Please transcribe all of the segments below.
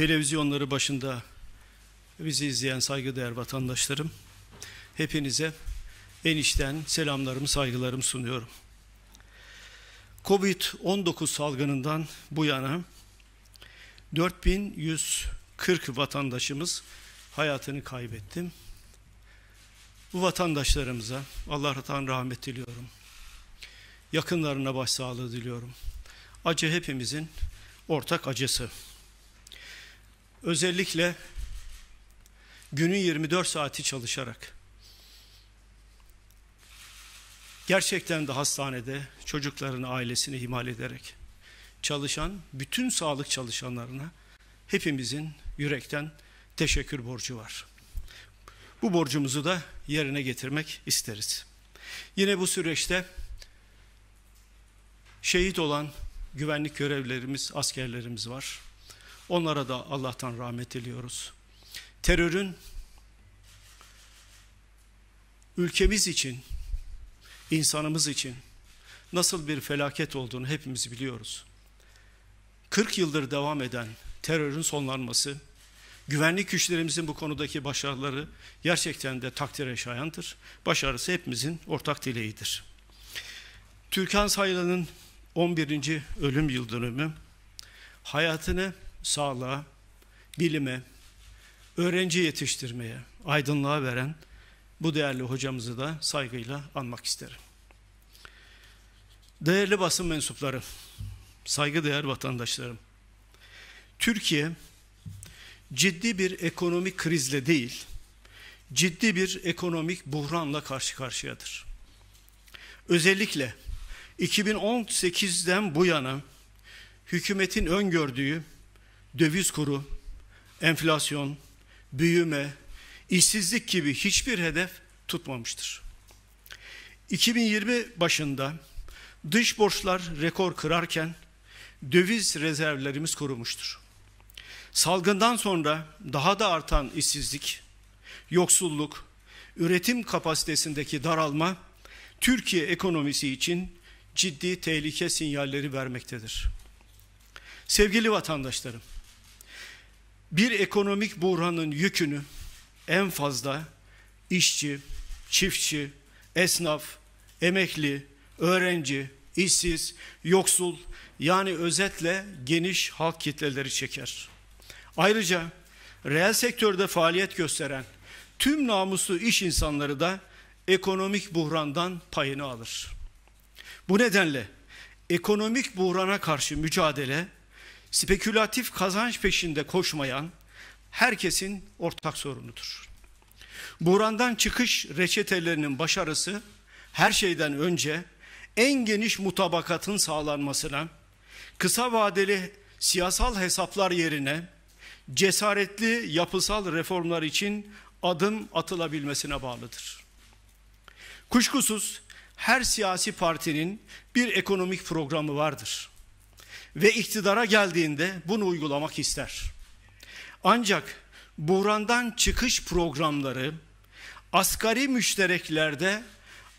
televizyonları başında bizi izleyen saygıdeğer vatandaşlarım, hepinize enişten selamlarımı, saygılarımı sunuyorum. Covid-19 salgınından bu yana 4140 vatandaşımız hayatını kaybetti. Bu vatandaşlarımıza Allah'tan rahmet diliyorum. Yakınlarına başsağlığı diliyorum. Acı hepimizin ortak acısı. Özellikle günün 24 saati çalışarak gerçekten de hastanede çocuklarını, ailesini ihmal ederek çalışan bütün sağlık çalışanlarına hepimizin yürekten teşekkür borcu var. Bu borcumuzu da yerine getirmek isteriz. Yine bu süreçte şehit olan güvenlik görevlerimiz, askerlerimiz var. Onlara da Allah'tan rahmet diliyoruz. Terörün ülkemiz için, insanımız için nasıl bir felaket olduğunu hepimiz biliyoruz. 40 yıldır devam eden terörün sonlanması, güvenlik güçlerimizin bu konudaki başarıları gerçekten de takdire şayandır. Başarısı hepimizin ortak dileğidir. Türkan Saylan'ın 11. ölüm yıldönümü hayatını sağlığa, bilime, öğrenci yetiştirmeye, aydınlığa veren bu değerli hocamızı da saygıyla anmak isterim. Değerli basın mensupları, saygıdeğer vatandaşlarım, Türkiye ciddi bir ekonomik krizle değil, ciddi bir ekonomik buhranla karşı karşıyadır. Özellikle 2018'den bu yana hükümetin öngördüğü döviz kuru, enflasyon, büyüme, işsizlik gibi hiçbir hedef tutmamıştır. 2020 başında dış borçlar rekor kırarken döviz rezervlerimiz korumuştur. Salgından sonra daha da artan işsizlik, yoksulluk, üretim kapasitesindeki daralma Türkiye ekonomisi için ciddi tehlike sinyalleri vermektedir. Sevgili vatandaşlarım, bir ekonomik buhranın yükünü en fazla işçi, çiftçi, esnaf, emekli, öğrenci, işsiz, yoksul yani özetle geniş halk kitleleri çeker. Ayrıca reel sektörde faaliyet gösteren tüm namuslu iş insanları da ekonomik buhrandan payını alır. Bu nedenle ekonomik buhrana karşı mücadele spekülatif kazanç peşinde koşmayan herkesin ortak sorunudur. Burandan çıkış reçetelerinin başarısı her şeyden önce en geniş mutabakatın sağlanmasına, kısa vadeli siyasal hesaplar yerine cesaretli yapısal reformlar için adım atılabilmesine bağlıdır. Kuşkusuz her siyasi partinin bir ekonomik programı vardır ve iktidara geldiğinde bunu uygulamak ister. Ancak buhrandan çıkış programları asgari müştereklerde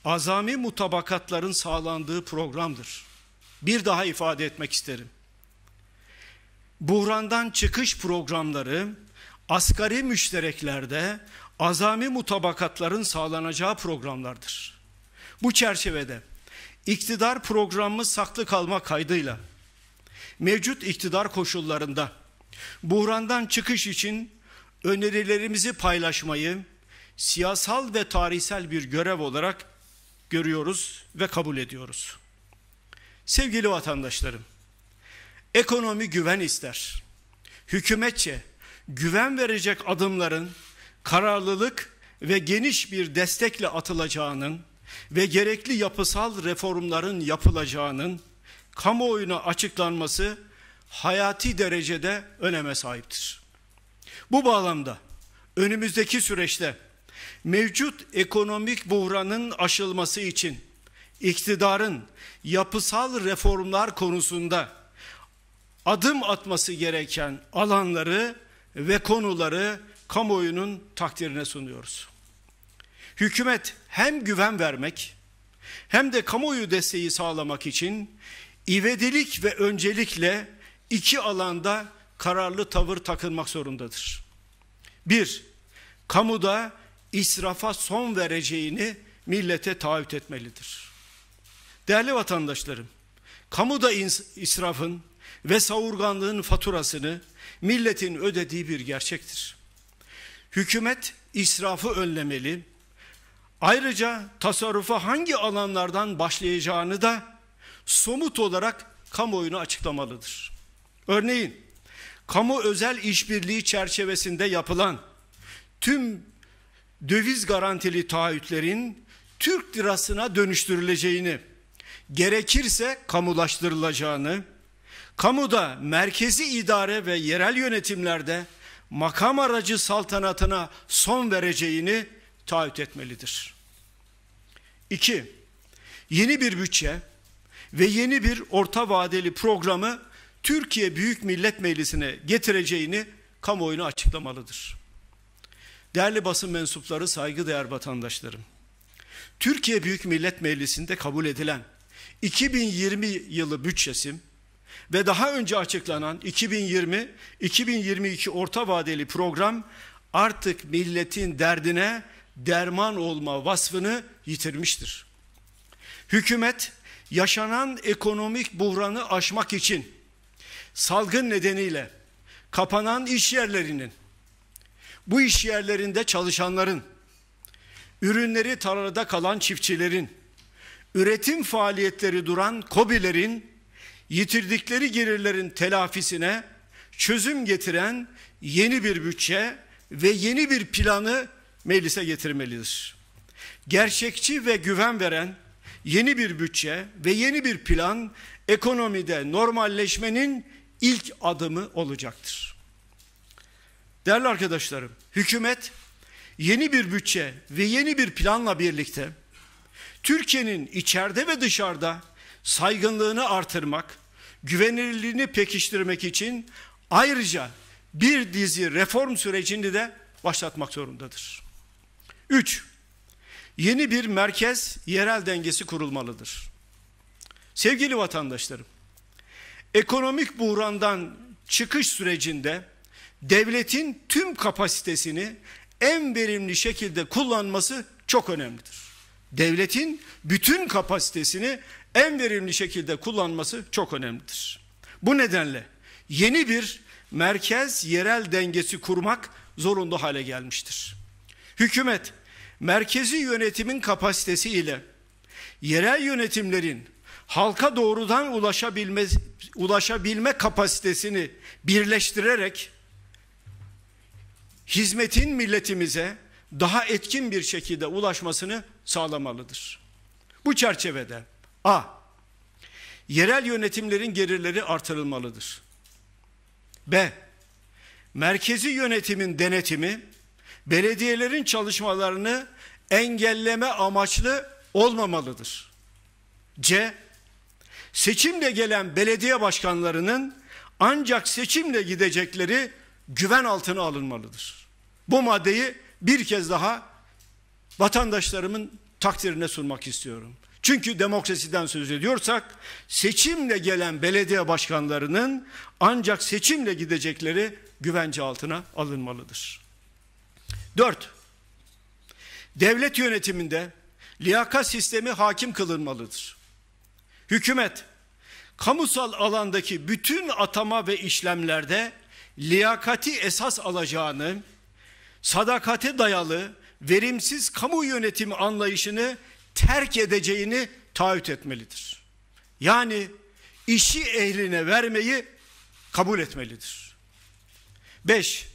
azami mutabakatların sağlandığı programdır. Bir daha ifade etmek isterim. Buhrandan çıkış programları asgari müştereklerde azami mutabakatların sağlanacağı programlardır. Bu çerçevede iktidar programı saklı kalma kaydıyla mevcut iktidar koşullarında buhrandan çıkış için önerilerimizi paylaşmayı siyasal ve tarihsel bir görev olarak görüyoruz ve kabul ediyoruz. Sevgili vatandaşlarım, ekonomi güven ister. Hükümetçe güven verecek adımların kararlılık ve geniş bir destekle atılacağının ve gerekli yapısal reformların yapılacağının kamuoyuna açıklanması hayati derecede öneme sahiptir. Bu bağlamda önümüzdeki süreçte mevcut ekonomik buhranın aşılması için iktidarın yapısal reformlar konusunda adım atması gereken alanları ve konuları kamuoyunun takdirine sunuyoruz. Hükümet hem güven vermek hem de kamuoyu desteği sağlamak için ivedilik ve öncelikle iki alanda kararlı tavır takılmak zorundadır. Bir, kamuda israfa son vereceğini millete taahhüt etmelidir. Değerli vatandaşlarım, kamuda israfın ve savurganlığın faturasını milletin ödediği bir gerçektir. Hükümet israfı önlemeli, ayrıca tasarrufa hangi alanlardan başlayacağını da somut olarak kamuoyuna açıklamalıdır. Örneğin kamu özel işbirliği çerçevesinde yapılan tüm döviz garantili taahhütlerin Türk lirasına dönüştürüleceğini, gerekirse kamulaştırılacağını, kamuda merkezi idare ve yerel yönetimlerde makam aracı saltanatına son vereceğini taahhüt etmelidir. 2. Yeni bir bütçe ve yeni bir orta vadeli programı Türkiye Büyük Millet Meclisi'ne getireceğini kamuoyuna açıklamalıdır. Değerli basın mensupları, saygıdeğer vatandaşlarım. Türkiye Büyük Millet Meclisi'nde kabul edilen 2020 yılı bütçesim ve daha önce açıklanan 2020-2022 orta vadeli program artık milletin derdine derman olma vasfını yitirmiştir. Hükümet yaşanan ekonomik buhranı aşmak için salgın nedeniyle kapanan iş yerlerinin, bu iş yerlerinde çalışanların, ürünleri tarlada kalan çiftçilerin, üretim faaliyetleri duran kobilerin yitirdikleri gelirlerin telafisine çözüm getiren yeni bir bütçe ve yeni bir planı meclise getirmelidir. Gerçekçi ve güven veren yeni bir bütçe ve yeni bir plan ekonomide normalleşmenin ilk adımı olacaktır. Değerli arkadaşlarım, hükümet yeni bir bütçe ve yeni bir planla birlikte Türkiye'nin içeride ve dışarıda saygınlığını artırmak, güvenilirliğini pekiştirmek için ayrıca bir dizi reform sürecini de başlatmak zorundadır. 3 yeni bir merkez yerel dengesi kurulmalıdır. Sevgili vatandaşlarım, ekonomik buhrandan çıkış sürecinde devletin tüm kapasitesini en verimli şekilde kullanması çok önemlidir. Devletin bütün kapasitesini en verimli şekilde kullanması çok önemlidir. Bu nedenle yeni bir merkez yerel dengesi kurmak zorunda hale gelmiştir. Hükümet merkezi yönetimin kapasitesiyle yerel yönetimlerin halka doğrudan ulaşabilme, ulaşabilme kapasitesini birleştirerek hizmetin milletimize daha etkin bir şekilde ulaşmasını sağlamalıdır. Bu çerçevede A. Yerel yönetimlerin gelirleri artırılmalıdır. B. Merkezi yönetimin denetimi belediyelerin çalışmalarını engelleme amaçlı olmamalıdır. C. Seçimle gelen belediye başkanlarının ancak seçimle gidecekleri güven altına alınmalıdır. Bu maddeyi bir kez daha vatandaşlarımın takdirine sunmak istiyorum. Çünkü demokrasiden söz ediyorsak seçimle gelen belediye başkanlarının ancak seçimle gidecekleri güvence altına alınmalıdır. Dört, devlet yönetiminde liyakat sistemi hakim kılınmalıdır. Hükümet, kamusal alandaki bütün atama ve işlemlerde liyakati esas alacağını, sadakate dayalı verimsiz kamu yönetimi anlayışını terk edeceğini taahhüt etmelidir. Yani işi ehline vermeyi kabul etmelidir. Beş,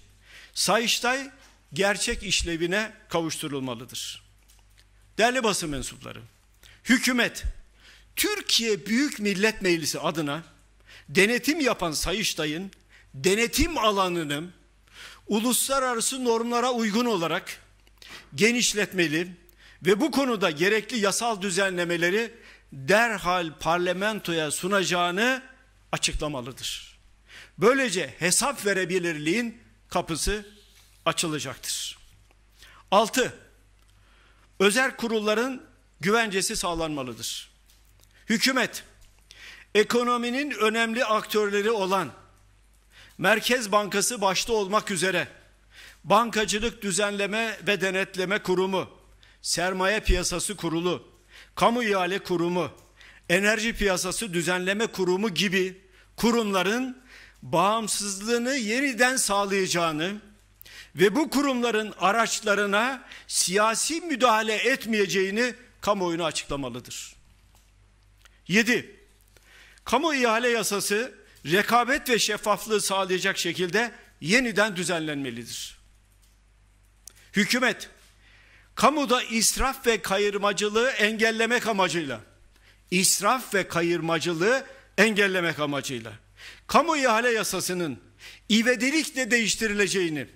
Sayıştay gerçek işlevine kavuşturulmalıdır. Değerli basın mensupları, hükümet Türkiye Büyük Millet Meclisi adına denetim yapan Sayıştay'ın denetim alanını uluslararası normlara uygun olarak genişletmeli ve bu konuda gerekli yasal düzenlemeleri derhal parlamentoya sunacağını açıklamalıdır. Böylece hesap verebilirliğin kapısı açılacaktır. 6. Özel kurulların güvencesi sağlanmalıdır. Hükümet, ekonominin önemli aktörleri olan Merkez Bankası başta olmak üzere Bankacılık Düzenleme ve Denetleme Kurumu, Sermaye Piyasası Kurulu, Kamu İhale Kurumu, Enerji Piyasası Düzenleme Kurumu gibi kurumların bağımsızlığını yeniden sağlayacağını, ve bu kurumların araçlarına siyasi müdahale etmeyeceğini kamuoyuna açıklamalıdır. 7. Kamu ihale yasası rekabet ve şeffaflığı sağlayacak şekilde yeniden düzenlenmelidir. Hükümet, kamuda israf ve kayırmacılığı engellemek amacıyla, israf ve kayırmacılığı engellemek amacıyla, kamu ihale yasasının ivedilikle değiştirileceğini,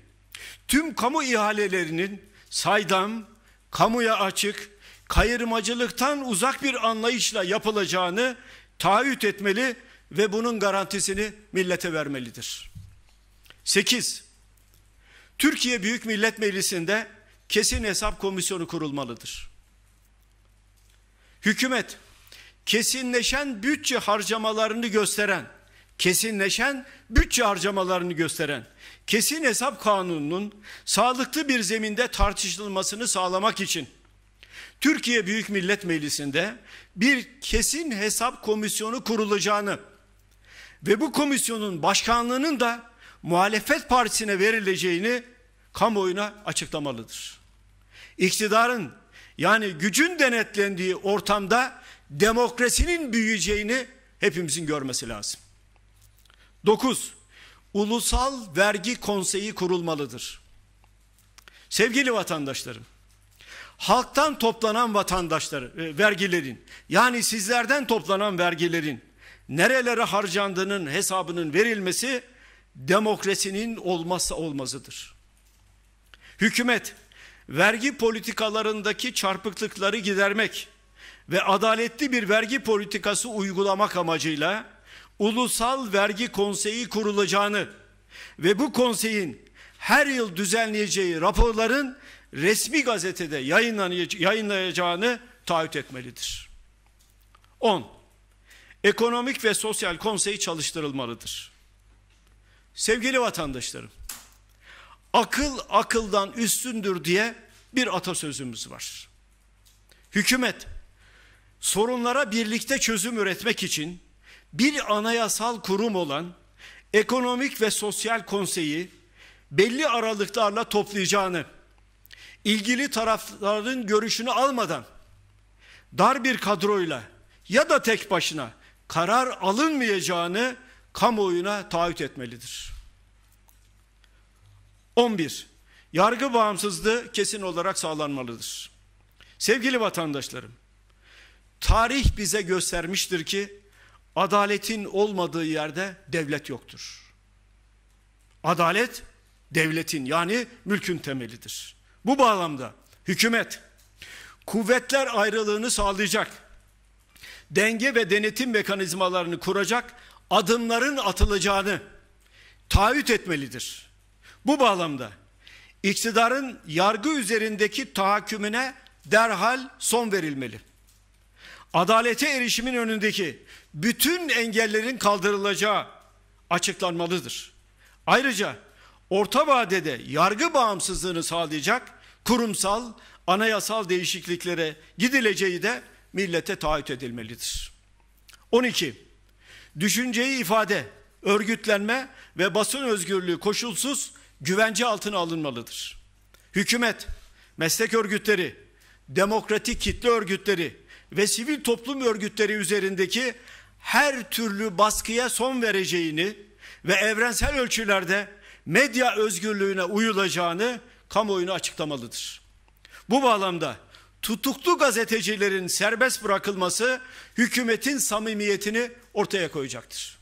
Tüm kamu ihalelerinin saydam, kamuya açık, kayırmacılıktan uzak bir anlayışla yapılacağını taahhüt etmeli ve bunun garantisini millete vermelidir. 8. Türkiye Büyük Millet Meclisi'nde kesin hesap komisyonu kurulmalıdır. Hükümet kesinleşen bütçe harcamalarını gösteren, kesinleşen bütçe harcamalarını gösteren kesin hesap kanununun sağlıklı bir zeminde tartışılmasını sağlamak için Türkiye Büyük Millet Meclisi'nde bir kesin hesap komisyonu kurulacağını ve bu komisyonun başkanlığının da muhalefet partisine verileceğini kamuoyuna açıklamalıdır. İktidarın yani gücün denetlendiği ortamda demokrasinin büyüyeceğini hepimizin görmesi lazım. 9 ulusal vergi konseyi kurulmalıdır. Sevgili vatandaşlarım, halktan toplanan vatandaşları, e, vergilerin, yani sizlerden toplanan vergilerin nerelere harcandığının hesabının verilmesi demokrasinin olmazsa olmazıdır. Hükümet vergi politikalarındaki çarpıklıkları gidermek ve adaletli bir vergi politikası uygulamak amacıyla ulusal vergi konseyi kurulacağını ve bu konseyin her yıl düzenleyeceği raporların resmi gazetede yayınlayacağını taahhüt etmelidir. 10. Ekonomik ve Sosyal Konsey çalıştırılmalıdır. Sevgili vatandaşlarım, akıl akıldan üstündür diye bir atasözümüz var. Hükümet sorunlara birlikte çözüm üretmek için bir anayasal kurum olan Ekonomik ve Sosyal Konseyi belli aralıklarla toplayacağını, ilgili tarafların görüşünü almadan dar bir kadroyla ya da tek başına karar alınmayacağını kamuoyuna taahhüt etmelidir. 11. Yargı bağımsızlığı kesin olarak sağlanmalıdır. Sevgili vatandaşlarım, tarih bize göstermiştir ki Adaletin olmadığı yerde devlet yoktur. Adalet devletin yani mülkün temelidir. Bu bağlamda hükümet kuvvetler ayrılığını sağlayacak, denge ve denetim mekanizmalarını kuracak adımların atılacağını taahhüt etmelidir. Bu bağlamda iktidarın yargı üzerindeki tahakkümüne derhal son verilmeli. Adalete erişimin önündeki bütün engellerin kaldırılacağı açıklanmalıdır. Ayrıca orta vadede yargı bağımsızlığını sağlayacak kurumsal, anayasal değişikliklere gidileceği de millete taahhüt edilmelidir. 12. Düşünceyi ifade, örgütlenme ve basın özgürlüğü koşulsuz güvence altına alınmalıdır. Hükümet, meslek örgütleri, demokratik kitle örgütleri ve sivil toplum örgütleri üzerindeki her türlü baskıya son vereceğini ve evrensel ölçülerde medya özgürlüğüne uyulacağını kamuoyuna açıklamalıdır. Bu bağlamda tutuklu gazetecilerin serbest bırakılması hükümetin samimiyetini ortaya koyacaktır.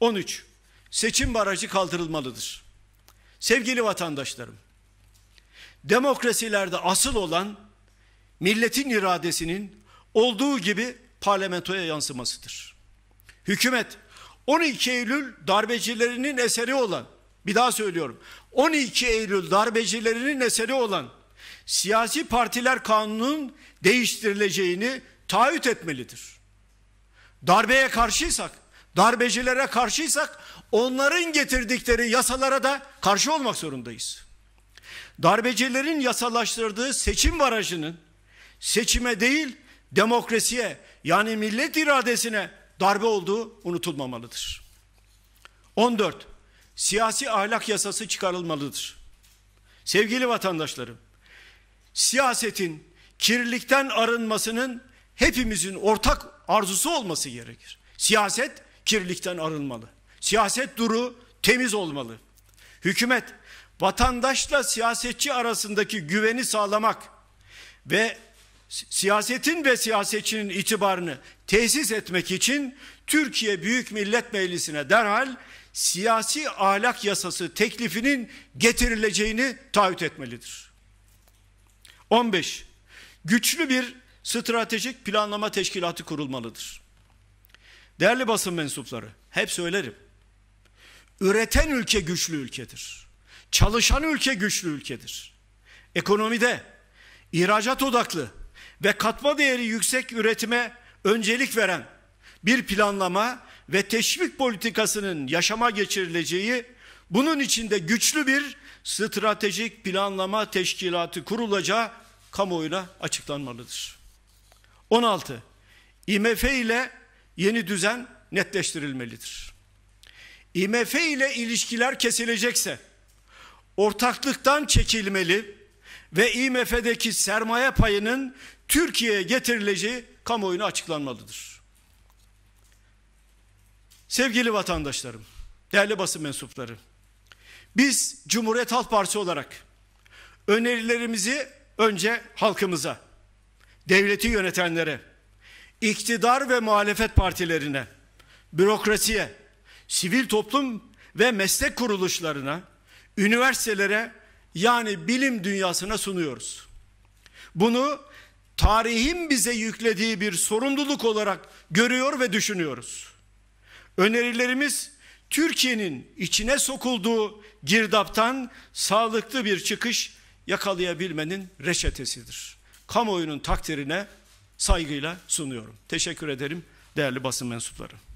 13. Seçim barajı kaldırılmalıdır. Sevgili vatandaşlarım, demokrasilerde asıl olan milletin iradesinin olduğu gibi parlamentoya yansımasıdır. Hükümet 12 Eylül darbecilerinin eseri olan bir daha söylüyorum. 12 Eylül darbecilerinin eseri olan siyasi partiler kanunun değiştirileceğini taahhüt etmelidir. Darbeye karşıysak, darbecilere karşıysak onların getirdikleri yasalara da karşı olmak zorundayız. Darbecilerin yasalaştırdığı seçim varajının seçime değil demokrasiye yani millet iradesine darbe olduğu unutulmamalıdır. 14. Siyasi ahlak yasası çıkarılmalıdır. Sevgili vatandaşlarım, siyasetin kirlilikten arınmasının hepimizin ortak arzusu olması gerekir. Siyaset kirlilikten arınmalı. Siyaset duru, temiz olmalı. Hükümet vatandaşla siyasetçi arasındaki güveni sağlamak ve siyasetin ve siyasetçinin itibarını tesis etmek için Türkiye Büyük Millet Meclisi'ne derhal siyasi ahlak yasası teklifinin getirileceğini taahhüt etmelidir. 15. Güçlü bir stratejik planlama teşkilatı kurulmalıdır. Değerli basın mensupları, hep söylerim. Üreten ülke güçlü ülkedir. Çalışan ülke güçlü ülkedir. Ekonomide ihracat odaklı, ve katma değeri yüksek üretime öncelik veren bir planlama ve teşvik politikasının yaşama geçirileceği, bunun içinde güçlü bir stratejik planlama teşkilatı kurulacağı kamuoyuna açıklanmalıdır. 16. IMF ile yeni düzen netleştirilmelidir. IMF ile ilişkiler kesilecekse ortaklıktan çekilmeli, ve IMF'deki sermaye payının Türkiye'ye getirileceği kamuoyuna açıklanmalıdır. Sevgili vatandaşlarım, değerli basın mensupları, biz Cumhuriyet Halk Partisi olarak önerilerimizi önce halkımıza, devleti yönetenlere, iktidar ve muhalefet partilerine, bürokrasiye, sivil toplum ve meslek kuruluşlarına, üniversitelere yani bilim dünyasına sunuyoruz. Bunu tarihin bize yüklediği bir sorumluluk olarak görüyor ve düşünüyoruz. Önerilerimiz Türkiye'nin içine sokulduğu girdaptan sağlıklı bir çıkış yakalayabilmenin reçetesidir. Kamuoyunun takdirine saygıyla sunuyorum. Teşekkür ederim değerli basın mensupları.